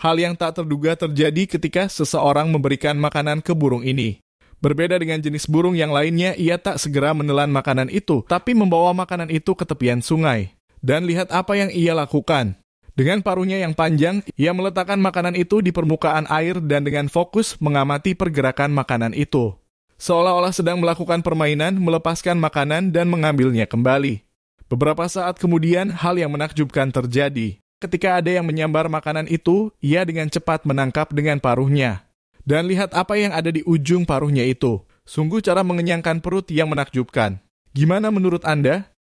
Hal yang tak terduga terjadi ketika seseorang memberikan makanan ke burung ini. Berbeda dengan jenis burung yang lainnya, ia tak segera menelan makanan itu, tapi membawa makanan itu ke tepian sungai. Dan lihat apa yang ia lakukan. Dengan paruhnya yang panjang, ia meletakkan makanan itu di permukaan air dan dengan fokus mengamati pergerakan makanan itu. Seolah-olah sedang melakukan permainan, melepaskan makanan dan mengambilnya kembali. Beberapa saat kemudian, hal yang menakjubkan terjadi. Ketika ada yang menyambar makanan itu, ia dengan cepat menangkap dengan paruhnya. Dan lihat apa yang ada di ujung paruhnya itu. Sungguh cara mengenyangkan perut yang menakjubkan. Gimana menurut Anda?